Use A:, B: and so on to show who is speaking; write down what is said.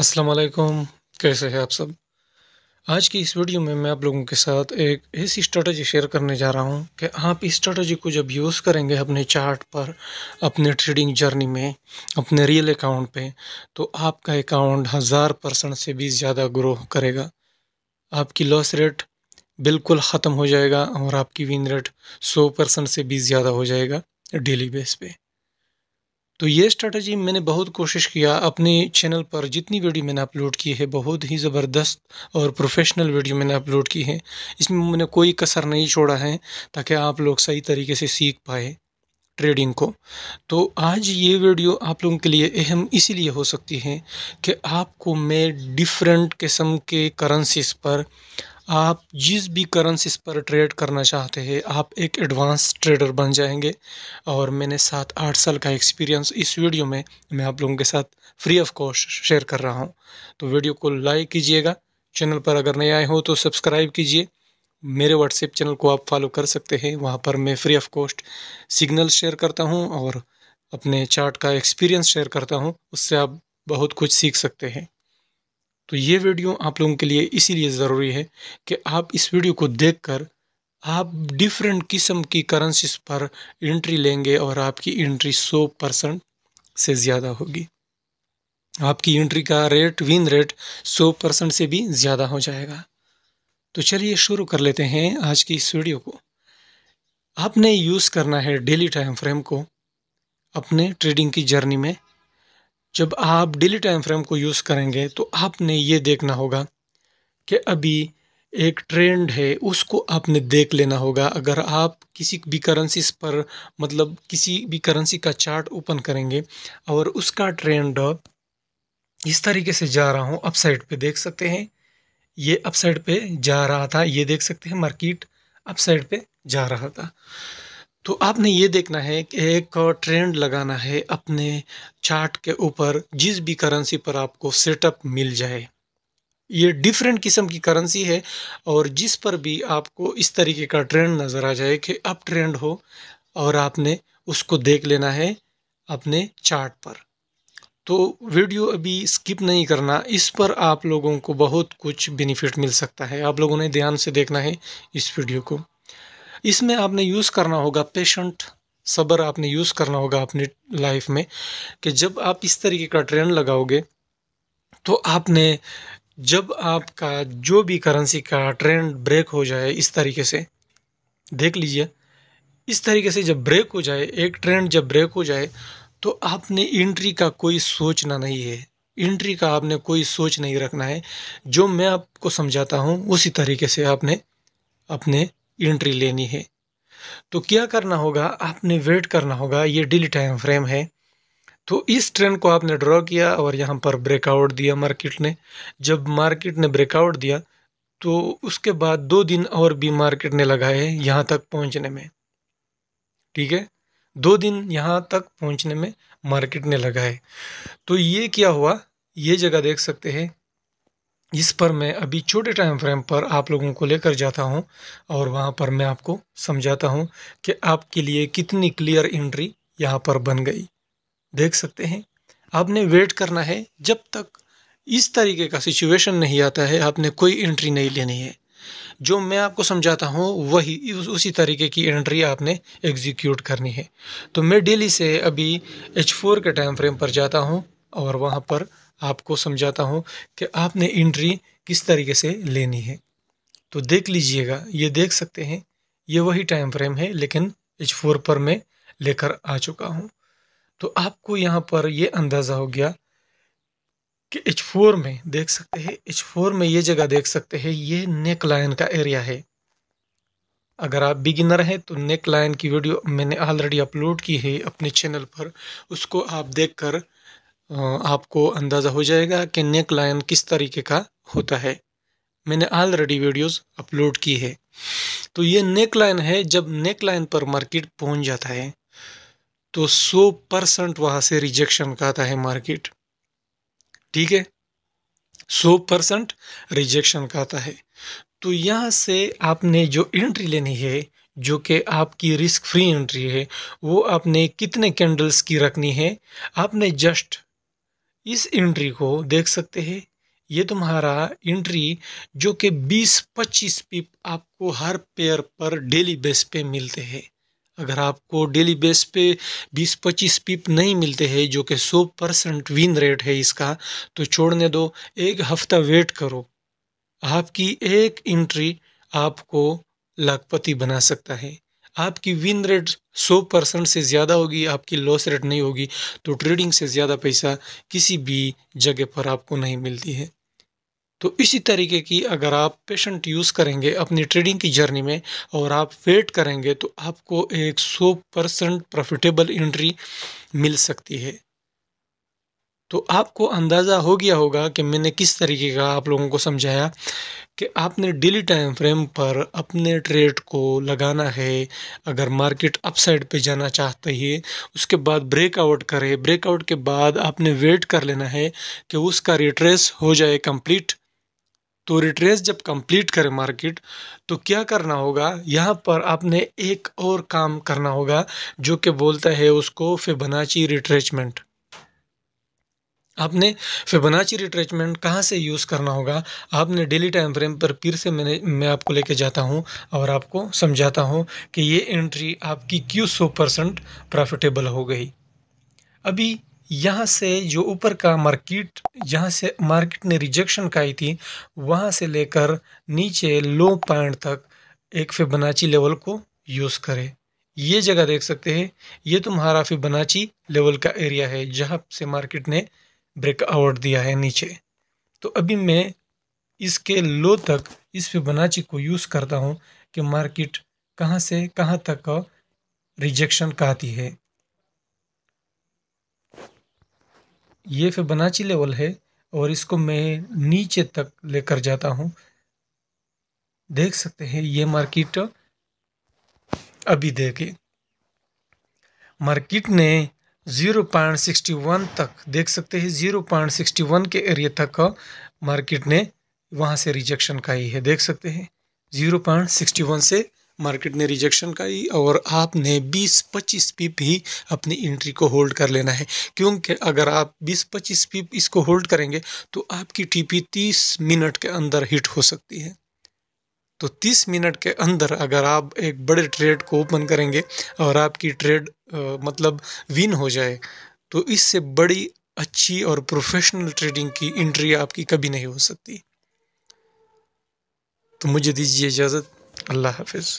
A: अस्सलाम वालेकुम कैसे हैं आप सब आज की इस वीडियो में मैं आप लोगों के साथ एक ऐसी स्ट्रेटजी शेयर करने जा रहा हूं कि आप इस स्ट्रेटजी को जब यूज़ करेंगे अपने चार्ट पर अपने ट्रेडिंग जर्नी में अपने रियल अकाउंट पे तो आपका अकाउंट हज़ार परसेंट से भी ज़्यादा ग्रो करेगा आपकी लॉस रेट बिल्कुल ख़त्म हो जाएगा और आपकी विन रेट सौ परसेंट से भी ज़्यादा हो जाएगा डेली बेस पे तो ये स्ट्रेटजी मैंने बहुत कोशिश किया अपने चैनल पर जितनी वीडियो मैंने अपलोड की है बहुत ही ज़बरदस्त और प्रोफेशनल वीडियो मैंने अपलोड की है इसमें मैंने कोई कसर नहीं छोड़ा है ताकि आप लोग सही तरीके से सीख पाए ट्रेडिंग को तो आज ये वीडियो आप लोगों के लिए अहम इसीलिए हो सकती है कि आपको मैं डिफरेंट किस्म के करंसीज पर आप जिस भी करेंसीस पर ट्रेड करना चाहते हैं आप एक एडवांस ट्रेडर बन जाएंगे और मैंने सात आठ साल का एक्सपीरियंस इस वीडियो में मैं आप लोगों के साथ फ्री ऑफ कॉस्ट शेयर कर रहा हूं तो वीडियो को लाइक कीजिएगा चैनल पर अगर नए आए हो तो सब्सक्राइब कीजिए मेरे व्हाट्सएप चैनल को आप फॉलो कर सकते हैं वहाँ पर मैं free of cost signal share करता हूँ और अपने चार्ट का एक्सपीरियंस शेयर करता हूँ उससे आप बहुत कुछ सीख सकते हैं तो ये वीडियो आप लोगों के लिए इसीलिए ज़रूरी है कि आप इस वीडियो को देखकर आप डिफरेंट किस्म की करेंसीज पर एंट्री लेंगे और आपकी एंट्री सौ परसेंट से ज़्यादा होगी आपकी एंट्री का रेट विन रेट सौ परसेंट से भी ज़्यादा हो जाएगा तो चलिए शुरू कर लेते हैं आज की इस वीडियो को आपने यूज़ करना है डेली टाइम फ्रेम को अपने ट्रेडिंग की जर्नी में जब आप डेली टाइम फ्रेम को यूज़ करेंगे तो आपने ये देखना होगा कि अभी एक ट्रेंड है उसको आपने देख लेना होगा अगर आप किसी भी करेंसी पर मतलब किसी भी करेंसी का चार्ट ओपन करेंगे और उसका ट्रेंड इस तरीके से जा रहा हूँ अपसाइड पे देख सकते हैं ये अपसाइड पे जा रहा था ये देख सकते हैं मार्केट अपसाइड पे जा रहा था तो आपने ये देखना है कि एक ट्रेंड लगाना है अपने चार्ट के ऊपर जिस भी करेंसी पर आपको सेटअप मिल जाए ये डिफरेंट किस्म की करेंसी है और जिस पर भी आपको इस तरीके का ट्रेंड नज़र आ जाए कि अप ट्रेंड हो और आपने उसको देख लेना है अपने चार्ट पर तो वीडियो अभी स्किप नहीं करना इस पर आप लोगों को बहुत कुछ बेनिफिट मिल सकता है आप लोगों ने ध्यान से देखना है इस वीडियो को इसमें आपने यूज़ करना होगा पेशेंट सब्र आपने यूज़ करना होगा अपनी लाइफ में कि जब आप इस तरीके का ट्रेंड लगाओगे तो आपने जब आपका जो भी करेंसी का ट्रेंड ब्रेक हो जाए इस तरीके से देख लीजिए इस तरीके से जब ब्रेक हो जाए एक ट्रेंड जब ब्रेक हो जाए तो आपने इंट्री का कोई सोचना नहीं है इंट्री का आपने कोई सोच नहीं रखना है जो मैं आपको समझाता हूँ उसी तरीके से आपने अपने एंट्री लेनी है तो क्या करना होगा आपने वेट करना होगा ये डेली टाइम फ्रेम है तो इस ट्रेंड को आपने ड्रॉ किया और यहाँ पर ब्रेकआउट दिया मार्केट ने जब मार्केट ने ब्रेकआउट दिया तो उसके बाद दो दिन और भी मार्केट ने लगाए यहाँ तक पहुँचने में ठीक है दो दिन यहाँ तक पहुँचने में मार्केट ने लगाए तो ये क्या हुआ ये जगह देख सकते हैं इस पर मैं अभी छोटे टाइम फ्रेम पर आप लोगों को लेकर जाता हूं और वहां पर मैं आपको समझाता हूं कि आपके लिए कितनी क्लियर एंट्री यहां पर बन गई देख सकते हैं आपने वेट करना है जब तक इस तरीके का सिचुएशन नहीं आता है आपने कोई एंट्री नहीं लेनी है जो मैं आपको समझाता हूँ वही उसी तरीके की एंट्री आपने एग्जीक्यूट करनी है तो मैं डेली से अभी एच फोर के टाइम फ्रेम पर जाता हूँ और वहाँ पर आपको समझाता हूँ कि आपने इंट्री किस तरीके से लेनी है तो देख लीजिएगा ये देख सकते हैं ये वही टाइम फ्रेम है लेकिन एच फोर पर मैं लेकर आ चुका हूँ तो आपको यहाँ पर ये अंदाज़ा हो गया कि एच फोर में देख सकते हैं एच फोर में ये जगह देख सकते हैं ये नेक लाइन का एरिया है अगर आप बिगिनर हैं तो नेक लाइन की वीडियो मैंने ऑलरेडी अपलोड की है अपने चैनल पर उसको आप देखकर आपको अंदाज़ा हो जाएगा कि नेक लाइन किस तरीके का होता है मैंने ऑलरेडी वीडियोस अपलोड की है तो ये नेक लाइन है जब नेक लाइन पर मार्केट पहुंच जाता है तो 100 परसेंट वहाँ से रिजेक्शन का आता है मार्केट ठीक है 100 परसेंट रिजेक्शन का आता है तो यहाँ से आपने जो एंट्री लेनी है जो कि आपकी रिस्क फ्री एंट्री है वो आपने कितने कैंडल्स की रखनी है आपने जस्ट इस एंट्री को देख सकते हैं ये तुम्हारा एंट्री जो कि 20-25 पिप आपको हर पेयर पर डेली बेस पे मिलते हैं अगर आपको डेली बेस पे 20-25 पिप नहीं मिलते हैं जो कि 100 परसेंट विन रेट है इसका तो छोड़ने दो एक हफ्ता वेट करो आपकी एक एंट्री आपको लाखपति बना सकता है आपकी विन रेट सौ परसेंट से ज़्यादा होगी आपकी लॉस रेट नहीं होगी तो ट्रेडिंग से ज़्यादा पैसा किसी भी जगह पर आपको नहीं मिलती है तो इसी तरीके की अगर आप पेशेंट यूज़ करेंगे अपनी ट्रेडिंग की जर्नी में और आप वेट करेंगे तो आपको एक सौ परसेंट प्रॉफिटेबल इंट्री मिल सकती है तो आपको अंदाज़ा हो गया होगा कि मैंने किस तरीके का आप लोगों को समझाया कि आपने डेली टाइम फ्रेम पर अपने ट्रेड को लगाना है अगर मार्केट अपसाइड पे जाना चाहते है उसके बाद ब्रेकआउट करे ब्रेकआउट के बाद आपने वेट कर लेना है कि उसका रिट्रेस हो जाए कंप्लीट तो रिट्रेस जब कंप्लीट करे मार्केट तो क्या करना होगा यहाँ पर आपने एक और काम करना होगा जो कि बोलता है उसको फिबनाची रिट्रेचमेंट आपने फिबोनाची रिट्रेचमेंट कहाँ से यूज़ करना होगा आपने डेली टाइम फ्रेम पर फिर से मैंने मैं आपको लेके जाता हूँ और आपको समझाता हूँ कि ये एंट्री आपकी क्यों सौ परसेंट प्रॉफिटेबल हो गई अभी यहाँ से जो ऊपर का मार्केट जहाँ से मार्केट ने रिजेक्शन खाई थी वहाँ से लेकर नीचे लो पॉइंट तक एक फिबोनाची लेवल को यूज़ करें ये जगह देख सकते हैं ये तुम्हारा फिबोनाची लेवल का एरिया है जहाँ से मार्केट ने ब्रेकआउट दिया है नीचे तो अभी मैं इसके लो तक इस फिबोनाची को यूज़ करता हूँ कि मार्केट कहाँ से कहाँ तक रिजेक्शन कहती है ये फिबोनाची लेवल है और इसको मैं नीचे तक लेकर जाता हूँ देख सकते हैं ये मार्केट अभी देखे मार्केट ने ज़ीरो पॉइंट सिक्सटी वन तक देख सकते हैं ज़ीरो पॉइंट सिक्सटी वन के एरिया तक मार्केट ने वहाँ से रिजेक्शन का ही है देख सकते हैं ज़ीरो पॉइंट सिक्सटी वन से मार्केट ने रिजेक्शन ही और आपने 20-25 पिप ही अपनी एंट्री को होल्ड कर लेना है क्योंकि अगर आप 20-25 पिप इसको होल्ड करेंगे तो आपकी टीपी 30 मिनट के अंदर हिट हो सकती है तो 30 मिनट के अंदर अगर आप एक बड़े ट्रेड को ओपन करेंगे और आपकी ट्रेड मतलब विन हो जाए तो इससे बड़ी अच्छी और प्रोफेशनल ट्रेडिंग की एंट्री आपकी कभी नहीं हो सकती तो मुझे दीजिए इजाज़त अल्लाह हाफिज़